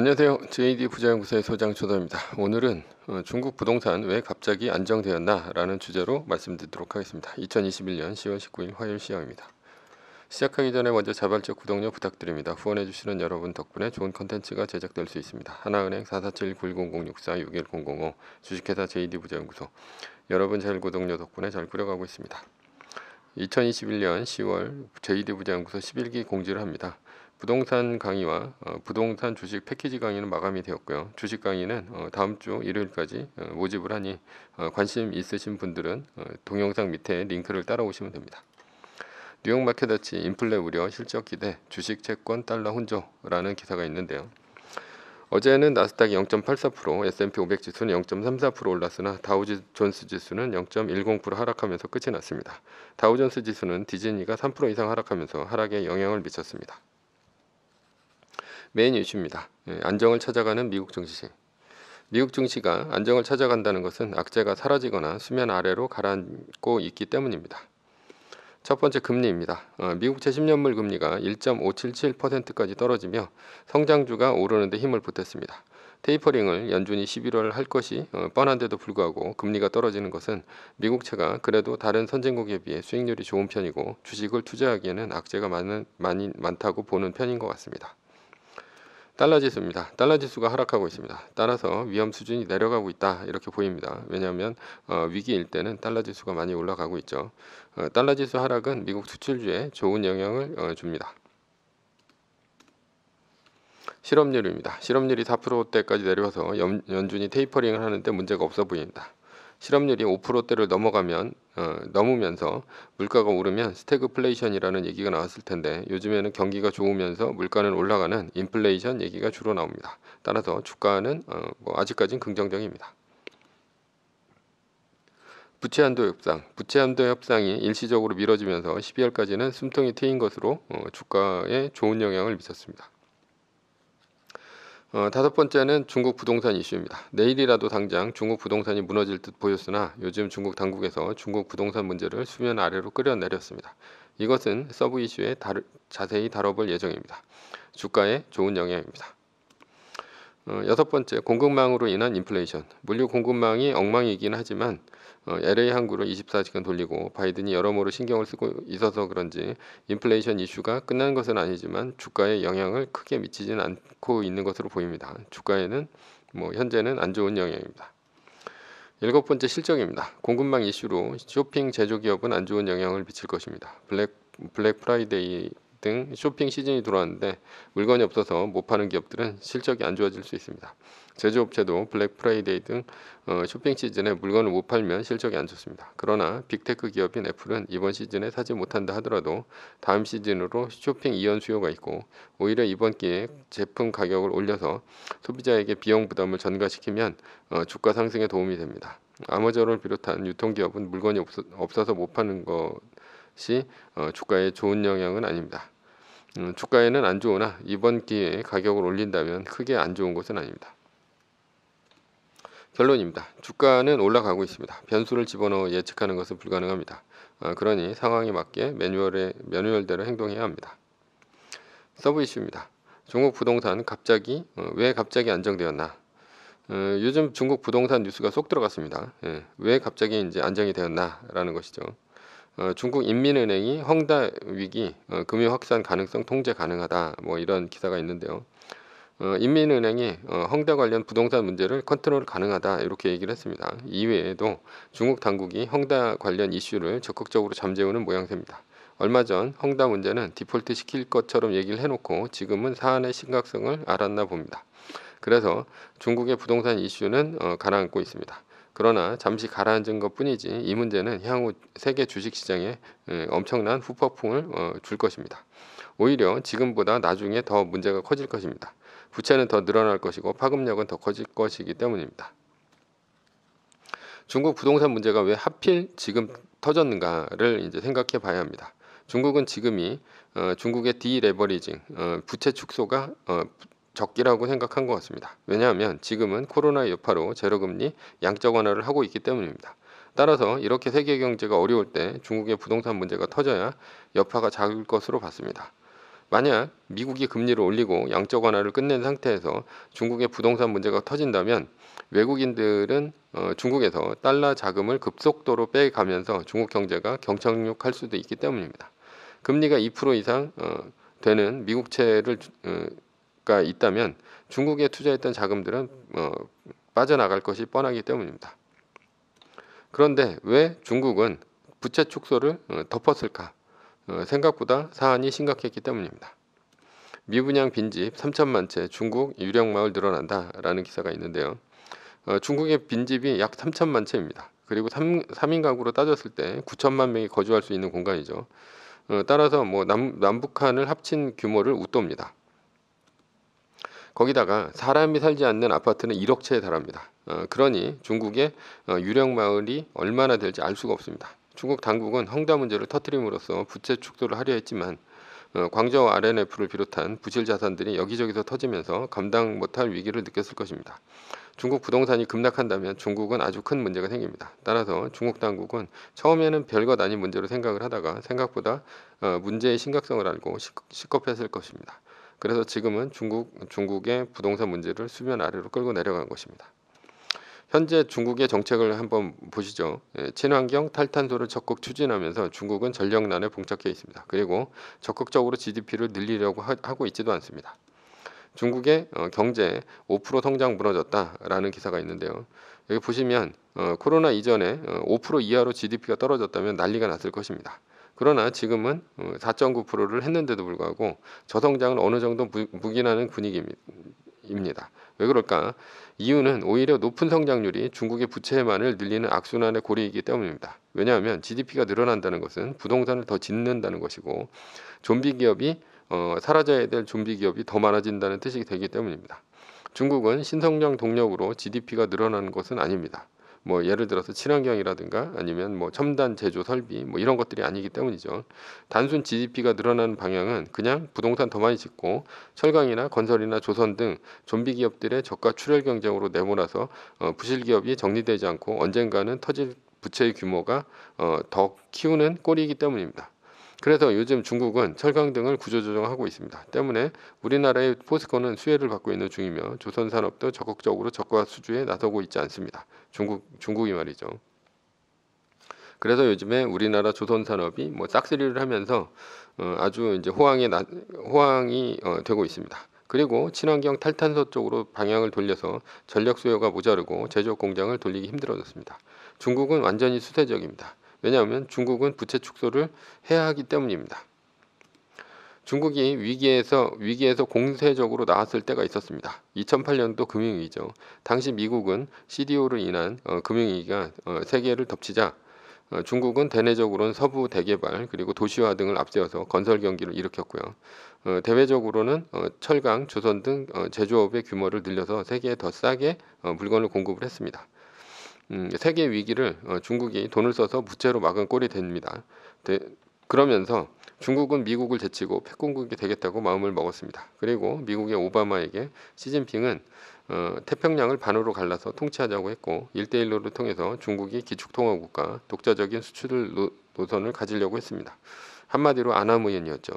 안녕하세요. JD 부자연구소의 소장 초도입니다. 오늘은 어, 중국 부동산 왜 갑자기 안정되었나 라는 주제로 말씀드리도록 하겠습니다. 2021년 10월 19일 화요일 시험입니다 시작하기 전에 먼저 자발적 구독료 부탁드립니다. 후원해 주시는 여러분 덕분에 좋은 컨텐츠가 제작될 수 있습니다. 하나은행 447-9006-461-005 주식회사 JD 부자연구소 여러분 잘 구독료 덕분에 잘 꾸려가고 있습니다. 2021년 10월 JD 부자연구소 11기 공지를 합니다. 부동산 강의와 어, 부동산 주식 패키지 강의는 마감이 되었고요. 주식 강의는 어, 다음 주 일요일까지 어, 모집을 하니 관심 있으신 분들은 동영상 밑에 링크를 따라오시면 됩니다. 뉴욕 마켓아치 인플레 우려 실적 기대 주식 채권 달러 혼조라는 기사가 있는데요. 어제는 나스닥이 0.84%, S&P 500 지수는 0.34% 올랐으나 다우존스 지수는 0.10% 하락하면서 끝이 났습니다. 다우존스 지수는 디즈니가 3% 이상 하락하면서 하락에 영향을 미쳤습니다. 메인 이슈입니다. 예, 안정을 찾아가는 미국 증시. 미국 증시가 안정을 찾아간다는 것은 악재가 사라지거나 수면 아래로 가라앉고 있기 때문입니다. 첫 번째 금리입니다. 어, 미국 제10년물 금리가 1.577%까지 떨어지며 성장주가 오르는데 힘을 보탰습니다. 테이퍼링을 연준이 11월 할 것이 어, 뻔한데도 불구하고 금리가 떨어지는 것은 미국채가 그래도 다른 선진국에 비해 수익률이 좋은 편이고 주식을 투자하기에는 악재가 많은, 많이, 많다고 보는 편인 것 같습니다. 달러 지수입니다. 달러 지수가 하락하고 있습니다. 따라서 위험 수준이 내려가고 있다 이렇게 보입니다. 왜냐하면 어, 위기일 때는 달러 지수가 많이 올라가고 있죠. 어, 달러 지수 하락은 미국 수출주에 좋은 영향을 어, 줍니다. 실업률입니다. 실업률이 4%대까지 내려와서 연, 연준이 테이퍼링을 하는데 문제가 없어 보입니다. 실업률이 5%대를 넘어가면 어, 넘으면서 물가가 오르면 스태그플레이션이라는 얘기가 나왔을 텐데 요즘에는 경기가 좋으면서 물가는 올라가는 인플레이션 얘기가 주로 나옵니다. 따라서 주가는 어, 뭐 아직까진 긍정적입니다. 부채한도 협상, 부채한도 협상이 일시적으로 미뤄지면서 12월까지는 숨통이 트인 것으로 어, 주가에 좋은 영향을 미쳤습니다. 어, 다섯 번째는 중국 부동산 이슈입니다. 내일이라도 당장 중국 부동산이 무너질 듯 보였으나 요즘 중국 당국에서 중국 부동산 문제를 수면 아래로 끌어내렸습니다. 이것은 서브 이슈에 다루, 자세히 다뤄볼 예정입니다. 주가에 좋은 영향입니다. 어, 여섯 번째 공급망으로 인한 인플레이션 물류 공급망이 엉망이긴 하지만 어, LA 항구로 24시간 돌리고 바이든이 여러모로 신경을 쓰고 있어서 그런지 인플레이션 이슈가 끝난 것은 아니지만 주가에 영향을 크게 미치지는 않고 있는 것으로 보입니다. 주가에는 뭐 현재는 안 좋은 영향입니다. 일곱 번째 실적입니다. 공급망 이슈로 쇼핑 제조기업은 안 좋은 영향을 미칠 것입니다. 블랙 블랙 프라이데이 등 쇼핑 시즌이 돌아왔는데 물건이 없어서 못 파는 기업들은 실적이 안 좋아질 수 있습니다. 제조업체도 블랙 프라이데이 등 어, 쇼핑 시즌에 물건을 못 팔면 실적이 안 좋습니다. 그러나 빅테크 기업인 애플은 이번 시즌에 사지 못한다 하더라도 다음 시즌으로 쇼핑 이연 수요가 있고 오히려 이번 기회에 제품 가격을 올려서 소비자에게 비용 부담을 전가시키면 어, 주가 상승에 도움이 됩니다. 아마존을 비롯한 유통기업은 물건이 없어서 못 파는 것이 어, 주가에 좋은 영향은 아닙니다. 음, 주가에는 안 좋으나 이번 기회에 가격을 올린다면 크게 안 좋은 것은 아닙니다. 결론입니다. 주가는 올라가고 있습니다. 변수를 집어넣어 예측하는 것은 불가능합니다. 어, 그러니 상황에 맞게 매뉴얼에, 매뉴얼대로 행동해야 합니다. 서브 이슈입니다. 중국 부동산 갑자기 어, 왜 갑자기 안정되었나? 어, 요즘 중국 부동산 뉴스가 쏙 들어갔습니다. 예, 왜 갑자기 이제 안정이 되었나라는 것이죠. 어, 중국 인민은행이 헝다 위기 어, 금융 확산 가능성 통제 가능하다 뭐 이런 기사가 있는데요. 어, 인민은행이 어, 헝다 관련 부동산 문제를 컨트롤 가능하다 이렇게 얘기를 했습니다. 이외에도 중국 당국이 헝다 관련 이슈를 적극적으로 잠재우는 모양새입니다. 얼마 전 헝다 문제는 디폴트 시킬 것처럼 얘기를 해놓고 지금은 사안의 심각성을 알았나 봅니다. 그래서 중국의 부동산 이슈는 어, 가라앉고 있습니다. 그러나 잠시 가라앉은 것뿐이지 이 문제는 향후 세계 주식시장에 엄청난 후폭풍을 어, 줄 것입니다. 오히려 지금보다 나중에 더 문제가 커질 것입니다. 부채는 더 늘어날 것이고 파급력은 더 커질 것이기 때문입니다. 중국 부동산 문제가 왜 하필 지금 터졌는가를 이제 생각해 봐야 합니다. 중국은 지금이 어, 중국의 디레버리징, 어, 부채 축소가 적기라고 생각한 것 같습니다. 왜냐하면 지금은 코로나 여파로 제로금리 양적 완화를 하고 있기 때문입니다. 따라서 이렇게 세계 경제가 어려울 때 중국의 부동산 문제가 터져야 여파가 작을 것으로 봤습니다. 만약 미국이 금리를 올리고 양적 완화를 끝낸 상태에서 중국의 부동산 문제가 터진다면 외국인들은 어, 중국에서 달러 자금을 급속도로 빼가면서 중국 경제가 경착륙할 수도 있기 때문입니다. 금리가 2% 이상 어, 되는 미국채를 어, 가 있다면 중국에 투자했던 자금들은 어, 빠져나갈 것이 뻔하기 때문입니다. 그런데 왜 중국은 부채 축소를 어, 덮었을까? 어, 생각보다 사안이 심각했기 때문입니다. 미분양 빈집 3천만 채 중국 유령마을 늘어난다라는 기사가 있는데요. 어, 중국의 빈집이 약 3천만 채입니다. 그리고 3, 3인 가구로 따졌을 때 9천만 명이 거주할 수 있는 공간이죠. 어, 따라서 뭐 남, 남북한을 합친 규모를 웃돕니다. 거기다가 사람이 살지 않는 아파트는 1억 채에 달합니다. 어, 그러니 중국의 어, 유령 마을이 얼마나 될지 알 수가 없습니다. 중국 당국은 헝다 문제를 터트림으로써 부채 축소를 하려 했지만 어, 광저우 RNF를 비롯한 부실 자산들이 여기저기서 터지면서 감당 못할 위기를 느꼈을 것입니다. 중국 부동산이 급락한다면 중국은 아주 큰 문제가 생깁니다. 따라서 중국 당국은 처음에는 별것 아닌 문제로 생각을 하다가 생각보다 어, 문제의 심각성을 알고 시, 시겁했을 것입니다. 그래서 지금은 중국 중국의 부동산 문제를 수면 아래로 끌고 내려간 것입니다. 현재 중국의 정책을 한번 보시죠. 예, 친환경 탈탄소를 적극 추진하면서 중국은 전력난에 봉착해 있습니다. 그리고 적극적으로 GDP를 늘리려고 하, 고 있지도 않습니다. 중국의 어, 경제 5% 성장 무너졌다라는 기사가 있는데요. 여기 보시면 어, 코로나 이전에 어, 5% 이하로 GDP가 떨어졌다면 난리가 났을 것입니다. 그러나 지금은 4.9%를 어, 했는데도 불구하고 저성장을 어느 정도 묵인하는 분위기입니다. 왜 그럴까? 이유는 오히려 높은 성장률이 중국의 부채만을 늘리는 악순환의 고리이기 때문입니다. 왜냐하면 GDP가 늘어난다는 것은 부동산을 더 짓는다는 것이고 좀비 기업이 어, 사라져야 될 좀비 기업이 더 많아진다는 뜻이 되기 때문입니다. 중국은 신성장 동력으로 GDP가 늘어나는 것은 아닙니다. 뭐 예를 들어서 친환경이라든가 아니면 뭐 첨단 제조 설비 뭐 이런 것들이 아니기 때문이죠. 단순 GDP가 늘어나는 방향은 그냥 부동산 더 많이 짓고 철강이나 건설이나 조선 등 좀비 기업들의 저가 출혈 경쟁으로 내몰아서 어, 부실 기업이 정리되지 않고 언젠가는 터질 부채의 규모가 어, 더 키우는 꼴이기 때문입니다. 그래서 요즘 중국은 철강 등을 구조조정하고 있습니다. 때문에 우리나라의 포스코는 수혜를 받고 있는 중이며 조선 산업도 적극적으로 저가 수주에 나서고 있지 않습니다. 중국 중국이 말이죠. 그래서 요즘에 우리나라 조선 산업이 뭐 싹쓸이를 하면서 어, 아주 이제 호황이 나, 호황이 어, 되고 있습니다. 그리고 친환경 탈탄소 쪽으로 방향을 돌려서 전력 수요가 모자르고 제조 공장을 돌리기 힘들어졌습니다. 중국은 완전히 수세적입니다. 왜냐하면 중국은 부채 축소를 해야 하기 때문입니다. 중국이 위기에서 위기에서 공세적으로 나왔을 때가 있었습니다. 2008년도 금융위기죠. 당시 미국은 CDO로 인한 어, 금융위기가 어, 세계를 덮치자 어, 중국은 대내적으로는 서부 대개발 그리고 도시화 등을 앞세워서 건설 경기를 일으켰고요. 어, 대외적으로는 어, 철강, 조선 등 어, 제조업의 규모를 늘려서 세계에 더 싸게 어, 물건을 공급을 했습니다. 음, 세계 위기를 어, 중국이 돈을 써서 부채로 막은 꼴이 됩니다. 데, 그러면서 중국은 미국을 제치고 패권국이 되겠다고 마음을 먹었습니다. 그리고 미국의 오바마에게 시진핑은 어, 태평양을 반으로 갈라서 통치하자고 했고 일대일로를 통해서 중국이 기축통화국과 독자적인 수출 노, 노선을 가지려고 했습니다. 한마디로 아나무인이었죠.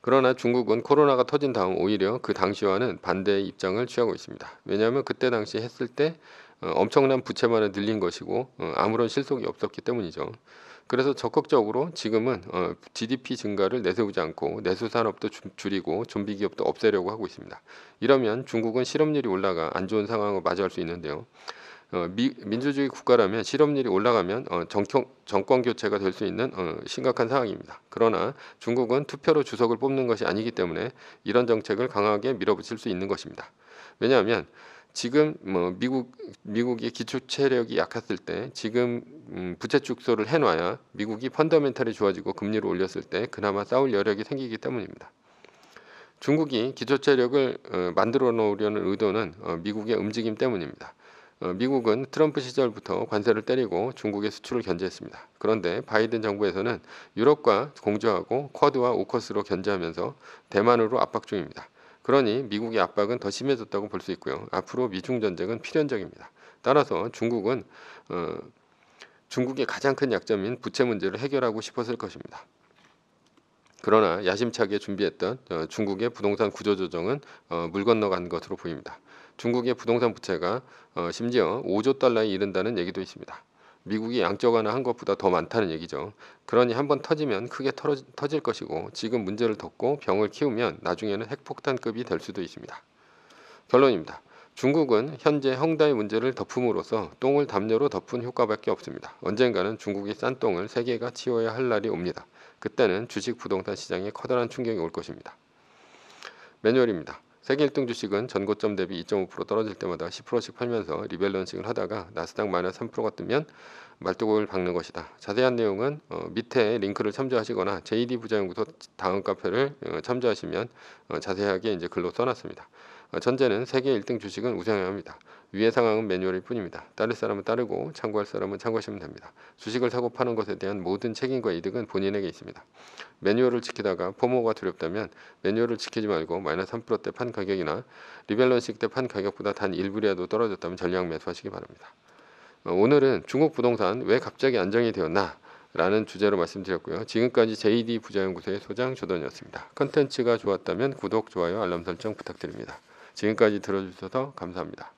그러나 중국은 코로나가 터진 다음 오히려 그 당시와는 반대의 입장을 취하고 있습니다. 왜냐하면 그때 당시 했을 때 어, 엄청난 부채만을 늘린 것이고 어, 아무런 실속이 없었기 때문이죠. 그래서 적극적으로 지금은 GDP 어, 증가를 내세우지 않고 내수산업도 줄이고 좀비 기업도 없애려고 하고 있습니다. 이러면 중국은 실업률이 올라가 안 좋은 상황을 맞이할 수 있는데요. 어, 미, 민주주의 국가라면 실업률이 올라가면 어, 정 정권 교체가 될 수 있는 어, 심각한 상황입니다. 그러나 중국은 투표로 주석을 뽑는 것이 아니기 때문에 이런 정책을 강하게 밀어붙일 수 있는 것입니다. 왜냐하면 지금 뭐 미국 미국의 기초 체력이 약했을 때 지금 음, 부채 축소를 해놔야 미국이 펀더멘탈이 좋아지고 금리를 올렸을 때 그나마 싸울 여력이 생기기 때문입니다. 중국이 기초 체력을 어, 만들어 놓으려는 의도는 어, 미국의 움직임 때문입니다. 어, 미국은 트럼프 시절부터 관세를 때리고 중국의 수출을 견제했습니다. 그런데 바이든 정부에서는 유럽과 공조하고 쿼드와 오커스로 견제하면서 대만으로 압박 중입니다. 그러니 미국의 압박은 더 심해졌다고 볼 수 있고요. 앞으로 미중 전쟁은 필연적입니다. 따라서 중국은 어, 중국의 가장 큰 약점인 부채 문제를 해결하고 싶었을 것입니다. 그러나 야심차게 준비했던 어, 중국의 부동산 구조 조정은 어, 물 건너간 것으로 보입니다. 중국의 부동산 부채가 어, 심지어 5조 달러에 이른다는 얘기도 있습니다. 미국이 양적 완화 한 것보다 더 많다는 얘기죠. 그러니 한번 터지면 크게 털어, 터질 것이고 지금 문제를 덮고 병을 키우면 나중에는 핵폭탄급이 될 수도 있습니다. 결론입니다. 중국은 현재 헝다의 문제를 덮음으로써 똥을 담요로 덮은 효과밖에 없습니다. 언젠가는 중국의싼 똥을 세계가 치워야 할 날이 옵니다. 그때는 주식 부동산 시장에 커다란 충격이 올 것입니다. 매뉴얼입니다. 세계 1등 주식은 전고점 대비 2.5% 떨어질 때마다 10%씩 팔면서 리밸런싱을 하다가 나스닥 마이너스 3%가 뜨면 말뚝을 박는 것이다. 자세한 내용은 어, 밑에 링크를 참조하시거나 JD 부자연구소 다음 카페를 어, 참조하시면 어, 자세하게 이제 글로 써놨습니다. 어, 전제는 세계 1등 주식은 우상향합니다. 위의 상황은 매뉴얼일 뿐입니다. 따를 사람은 따르고 참고할 사람은 참고하시면 됩니다. 주식을 사고 파는 것에 대한 모든 책임과 이득은 본인에게 있습니다. 매뉴얼을 지키다가 포모가 두렵다면 매뉴얼을 지키지 말고 마이너스 3%대 판 가격이나 리밸런싱 때 판 가격보다 단 1불이라도 떨어졌다면 전량 매수하시기 바랍니다. 어, 오늘은 중국 부동산 왜 갑자기 안정이 되었나 라는 주제로 말씀드렸고요. 지금까지 JD 부자연구소의 소장 조던이었습니다. 컨텐츠가 좋았다면 구독, 좋아요, 알람 설정 부탁드립니다. 지금까지 들어주셔서 감사합니다.